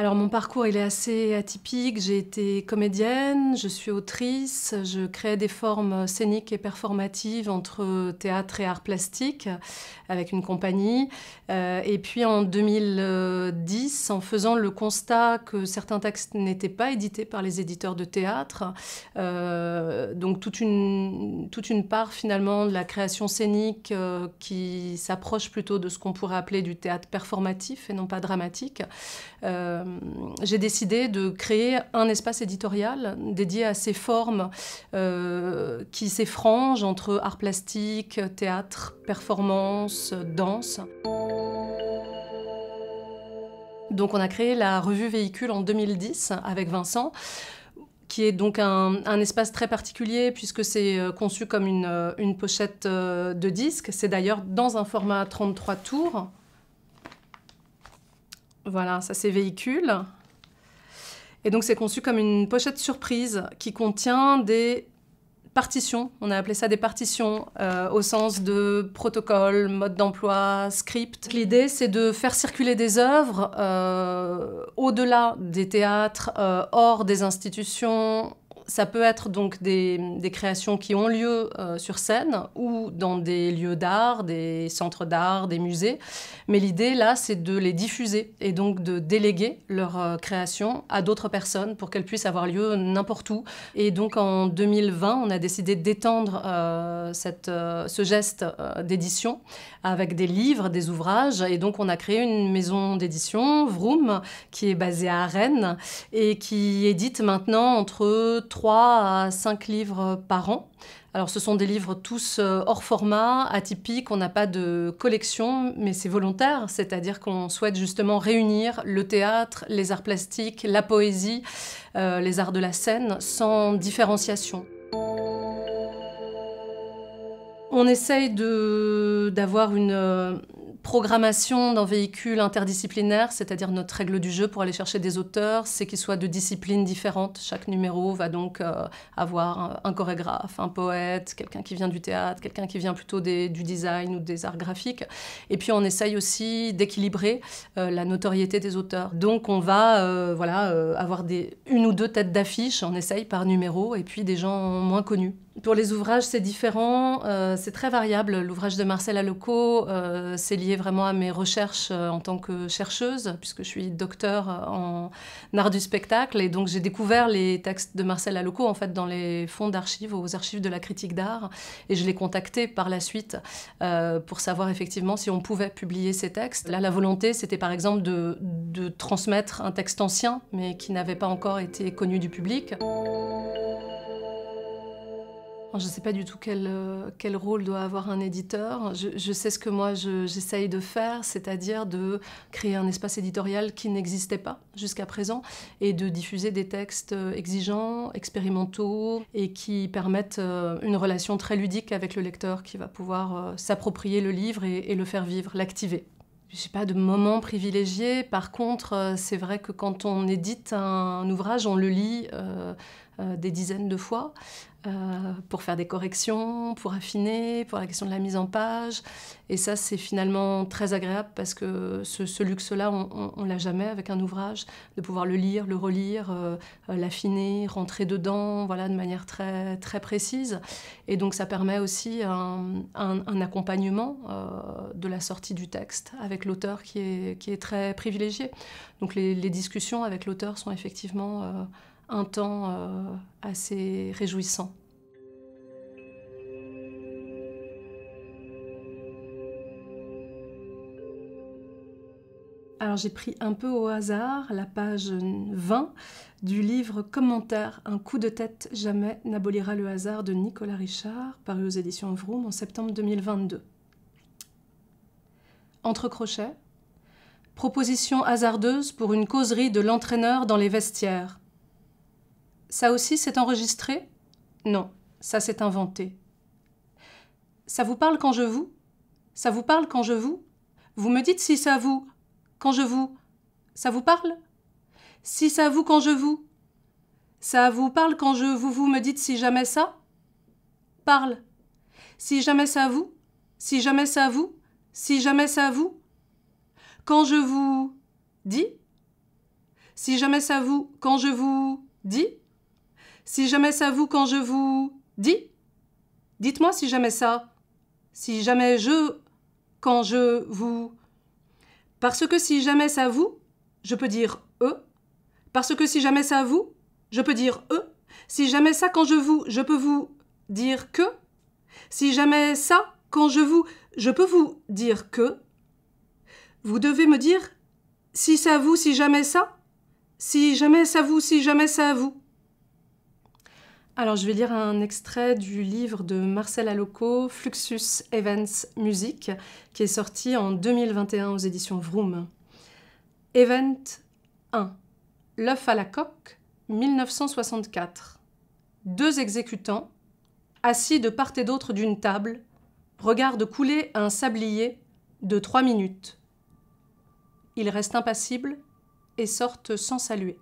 Alors mon parcours il est assez atypique. J'ai été comédienne, je suis autrice, je crée des formes scéniques et performatives entre théâtre et art plastique avec une compagnie. Euh, et puis en 2010, en faisant le constat que certains textes n'étaient pas édités par les éditeurs de théâtre, euh, donc toute une, toute une part finalement de la création scénique euh, qui s'approche plutôt de ce qu'on pourrait appeler du théâtre performatif et non pas dramatique. Euh, j'ai décidé de créer un espace éditorial dédié à ces formes euh, qui s'effrangent entre art plastique, théâtre, performance, danse. Donc on a créé la revue Véhicule en 2010 avec Vincent qui est donc un, espace très particulier puisque c'est euh, conçu comme une, pochette de disque. C'est d'ailleurs dans un format 33 tours. Voilà, ça c'est véhicule. Et donc c'est conçu comme une pochette surprise qui contient des partitions. On a appelé ça des partitions euh, au sens de protocole, mode d'emploi, script. L'idée c'est de faire circuler des œuvres euh, au-delà des théâtres, euh, hors des institutions, ça peut être donc des, créations qui ont lieu euh, sur scène ou dans des lieux d'art, des centres d'art, des musées. Mais l'idée là, c'est de les diffuser et donc de déléguer leur euh, création à d'autres personnes pour qu'elles puissent avoir lieu n'importe où. Et donc en 2020, on a décidé d'étendre euh, ce geste d'édition avec des livres, des ouvrages. Et donc on a créé une maison d'édition, Vroom, qui est basée à Rennes et qui édite maintenant entre 3 à 5 livres par an. Alors ce sont des livres tous euh, hors format, atypiques, on n'a pas de collection, mais c'est volontaire, c'est-à-dire qu'on souhaite justement réunir le théâtre, les arts plastiques, la poésie, euh, les arts de la scène, sans différenciation. On essaye d'avoir une euh, programmation d'un véhicule interdisciplinaire, c'est-à-dire notre règle du jeu pour aller chercher des auteurs, c'est qu'ils soient de disciplines différentes. Chaque numéro va donc euh, avoir un chorégraphe, un poète, quelqu'un qui vient du théâtre, quelqu'un qui vient plutôt du design ou des arts graphiques. Et puis on essaye aussi d'équilibrer euh, la notoriété des auteurs. Donc on va euh, voilà, avoir une ou deux têtes d'affiche, on essaye par numéro, et puis des gens moins connus. Pour les ouvrages, c'est différent, euh, c'est très variable. L'ouvrage de Marcel Alloco, euh, c'est lié vraiment à mes recherches euh, en tant que chercheuse, puisque je suis docteur en art du spectacle, et donc j'ai découvert les textes de Marcel Alloco en fait dans les fonds d'archives, aux archives de la critique d'art, et je l'ai contacté par la suite pour savoir effectivement si on pouvait publier ces textes. Là, la volonté, c'était par exemple de, de, transmettre un texte ancien, mais qui n'avait pas encore été connu du public. Je ne sais pas du tout quel, euh, quel, rôle doit avoir un éditeur. Je, sais ce que moi j'essaye de faire, c'est-à-dire de créer un espace éditorial qui n'existait pas jusqu'à présent et de diffuser des textes euh, exigeants, expérimentaux et qui permettent euh, une relation très ludique avec le lecteur qui va pouvoir s'approprier le livre et, le faire vivre, l'activer Je n'ai pas de moment privilégié. Par contre, c'est vrai que quand on édite un ouvrage, on le lit des dizaines de fois. Euh, pour faire des corrections, pour affiner, pour la question de la mise en page. Et ça, c'est finalement très agréable parce que ce, luxe-là, on ne l'a jamais avec un ouvrage, de pouvoir le lire, le relire, euh, l'affiner, rentrer dedans, voilà, de manière très, très précise. Et donc, ça permet aussi un, accompagnement euh, de la sortie du texte avec l'auteur qui est, qui est très privilégié. Donc, les discussions avec l'auteur sont effectivement un temps euh, assez réjouissant. Alors j'ai pris un peu au hasard la page 20 du livre Commentaire, un coup de tête jamais n'abolira le hasard de Nicolas Richard, paru aux éditions Vroom en septembre 2022. Entre crochets, proposition hasardeuse pour une causerie de l'entraîneur dans les vestiaires. Ça aussi, c'est enregistré Non, ça s'est inventé. Ça vous parle quand je vous Ça vous parle quand je vous Vous me dites si ça vous quand je vous Ça vous parle Si ça vous quand je vous Ça vous parle quand je vous vous me dites si jamais ça Parle. Si jamais ça vous Si jamais ça vous Si jamais ça vous Quand je vous dis Si jamais ça vous quand je vous dis si jamais ça vous quand je vous dis Dites-moi si jamais ça. Si jamais je quand je vous. Parce que si jamais ça vous, je peux dire eux. Parce que si jamais ça vous, je peux dire eux. Si jamais ça quand je vous, je peux vous dire que. Si jamais ça quand je vous, je peux vous dire que. Vous devez me dire si ça vous, si jamais ça. Si jamais ça vous, si jamais ça vous. Alors je vais lire un extrait du livre de Marcel Alloco, Fluxus Events Musique, qui est sorti en 2021 aux éditions Vroom. Event 1. L'œuf à la coque, 1964. Deux exécutants, assis de part et d'autre d'une table, regardent couler un sablier de trois minutes. Ils restent impassibles et sortent sans saluer.